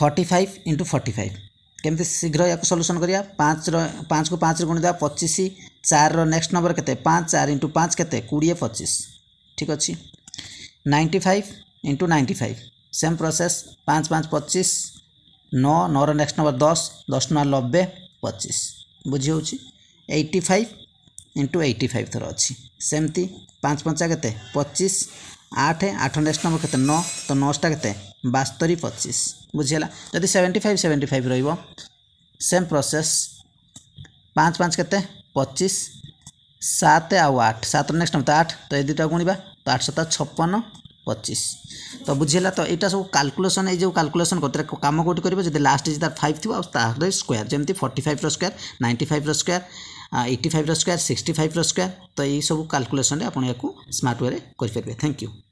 forty five into forty five କେମିତି ଶୀଘ୍ର ୟାକୁ ସଲ୍ୟୁସନ୍ କରିବା ପାଞ୍ଚର ପାଞ୍ଚକୁ ପାଞ୍ଚରେ ଗୁଣିଦେବା ପଚିଶ ଚାରିର ନେକ୍ସଟ ନମ୍ବର କେତେ ପାଞ୍ଚ ଚାରି ଇଣ୍ଟୁ ପାଞ୍ଚ କେତେ କୋଡ଼ିଏ ପଚିଶ ଠିକ୍ ଅଛି ninety five into ninety five same process ପାଞ୍ଚ ପାଞ୍ଚ ପଚିଶ ନଅ ନଅର ନେକ୍ସଟ ନମ୍ବର ଦଶ ଦଶ ନଅ ନବେ ପଚିଶ ବୁଝି ହେଉଛି eighty five into eighty five ଥର ଅଛି ସେମିତି ପାଞ୍ଚ ପଞ୍ଚା କେତେ ପଚିଶ আঠ আঠ নেক্সট নম্বর কেতে ন তো নশটা কেতে বাস্তরি পঁচিশ বুঝিগলা যদি সেভেন্টি ফাইভ সেভেন্টি ফাইভ রহব সেম প্রসেস পাঁচ পাঁচ কেতে পঁচিশ সাত আউ আট সাত নেক্সট নম্বর তো আট তো এই দুইটা গুণবা তো আট সাত ছপন পঁচিশ তো বুঝিলা তো এইটা সব কাল্কুলেসন এই যে কাল্কুলেসন করতে কাম কোটি করবে যদি লাস্ট যদি তার ফাইভ থাকবে তাহলে স্কোয়ার যেমনি ফর্টি ফাইভর স্কোয়ার নাইন্টি ফাইভর স্কোয়ার ଏଇଟି ଫାଇଭ୍ର ସ୍କୋୟାର୍ ସିକ୍ସଟି ଫାଇଭ୍ର ସ୍କୋୟାର୍ ତ ଏଇସବୁ କାଲକୁଲେସନ୍ରେ ଆପଣ ଏହାକୁ ସ୍ମାର୍ଟ ୱେରେ କରିପାରିବେ ଥ୍ୟାଙ୍କ ୟୁ